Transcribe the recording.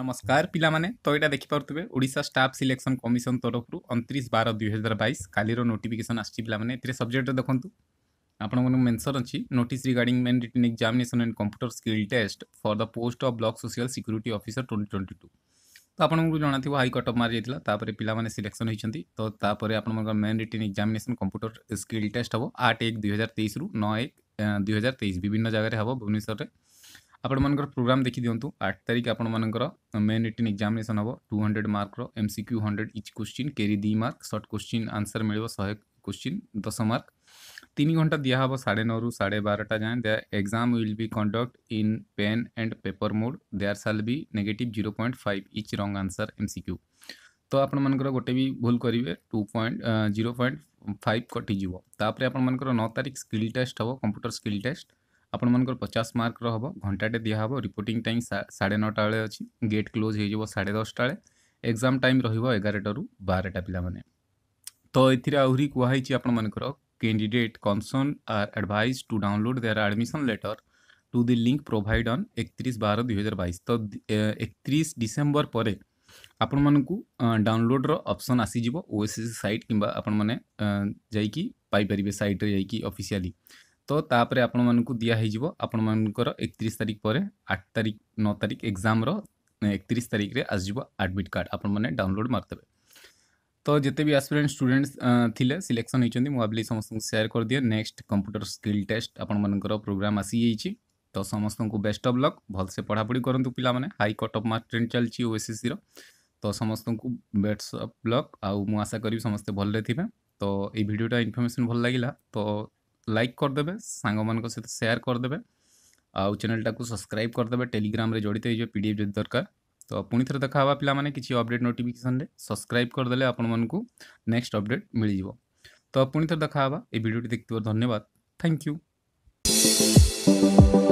ନମସ୍କାର ପିଲାମାନେ ତ ଏଇଟା ଦେଖିପାରୁଥିବେ ଓଡ଼ିଶା ଷ୍ଟାଫ୍ ସିଲେକ୍ସନ୍ କମିଶନ ତରଫରୁ ଅଣତିରିଶ ବାର ଦୁଇହଜାର ବାଇଶ କାଲିର ନୋଟିଫିକେସନ୍ ଆସିଛି ପିଲାମାନେ ଏଥିରେ ସବଜେକ୍ଟରେ ଦେଖନ୍ତୁ ଆପଣମାନଙ୍କୁ ମେନ୍ସନ୍ ଅଛି notice regarding main written examination and computer skill test for the post of block social security officer twenty twenty two ତ ଆପଣଙ୍କୁ ଜଣାଥିବ ହାଇ କଟ୍ ଅଫ୍ ମାର୍କ ଯାଇଥିଲା ତାପରେ ପିଲାମାନେ ସିଲେକ୍ସନ୍ ହୋଇଛନ୍ତି ତ ତାପରେ ଆପଣଙ୍କର main written examination computer skill test ହେବ ଆଠ ଏକ ଦୁଇହଜାର ତେଇଶରୁ ନଅ ଏକ ଦୁଇହଜାର ତେଇଶ ବିଭିନ୍ନ ଜାଗାରେ ହେବ ଭୁବନେଶ୍ୱରରେ आपण मन प्रोग्राम देख दिंतु आठ तारीख आपण मर मेन रिटिन एक्जामेसन हम two hundred mark M C Q hundred each question carry the mark short question answer मिले शहे क्वेश्चन दस मार्क तीन घंटा दिया हम साढ़े नौ साढ़े बारटा जाए the exam will be conduct in pen and paper mode there are साल भी negative zero point five each wrong answer M C Q तो आपण मर गोटे भी भूल करेंगे two point zero point five कटिजी तापर आपर नौ तारीख स्किल टेस्ट हम कंप्यूटर स्किल टेस्ट आपर पचास मार्क हम घंटाटे दिहब रिपोर्टिंग टाइम साढ़े नौटा बेले अच्छी गेट क्लोज हो साढ़े दसटा बेले एक्जाम टाइम रगारटू बारटा पाने तो एहरी कहुई आपण मर candidate concern are advise to download their admission letter to the link provide अन् एक बार दुई तो एकतीस डिसेम्बर पर आपण मानक डाउनलोड्र अपसन आसीज ओएसएस सैट कि आपण मैंने सैट्रे जाफिसीआली ତ ତାପରେ ଆପଣମାନଙ୍କୁ ଦିଆହେଇଯିବ ଆପଣମାନଙ୍କର ଏକତିରିଶ ତାରିଖ ପରେ ଆଠ ତାରିଖ ନଅ ତାରିଖ ଏକ୍ଜାମ୍ର ଏକତିରିଶ ତାରିଖରେ ଆସିଯିବ ଆଡ଼ମିଟ୍ କାର୍ଡ଼ ଆପଣମାନେ ଡାଉନଲୋଡ଼୍ ମାରିଦେବେ ତ ଯେତେ ବି ଆସ୍ପିରାଣ୍ଟ ଷ୍ଟୁଡେଣ୍ଟ ଥିଲେ ସିଲେକ୍ସନ୍ ହେଇଛନ୍ତି ମୁଁ ଭାବିଲି ସମସ୍ତଙ୍କୁ ସେୟାର କରିଦିଏ ନେକ୍ସଟ କମ୍ପ୍ୟୁଟର ସ୍କିଲ୍ ଟେଷ୍ଟ ଆପଣମାନଙ୍କର ପ୍ରୋଗ୍ରାମ୍ ଆସିଯାଇଛି ତ ସମସ୍ତଙ୍କୁ ବେଷ୍ଟ ଅଫ୍ ଲକ୍ ଭଲସେ ପଢ଼ାପଢ଼ି କରନ୍ତୁ ପିଲାମାନେ high cut off mark trend ଚାଲିଛି ଓଏସ୍ଏସ୍ସିର ତ ସମସ୍ତଙ୍କୁ ବେଷ୍ଟ ଅଫ୍ ଲକ୍ ଆଉ ମୁଁ ଆଶା କରିବି ସମସ୍ତେ ଭଲରେ ଥିବେ ତ ଏଇ ଭିଡ଼ିଓଟା ଇନଫର୍ମେସନ୍ ଭଲ ଲାଗିଲା ତ लाइक करदे सांग सहित सेयार करदे आउ चेलटा को सब्सक्राइब करदे टेलीग्राम जड़ित हो पी एफ जो दरकार तो पुणि थे देखा पाला किसी अपडेट नोटिफिकेसन सब्सक्राइब करदे नेक्स्ट अपडेट मिल जाव तो पुणि थे देखा ये भिडियो देखने धन्यवाद थैंक यू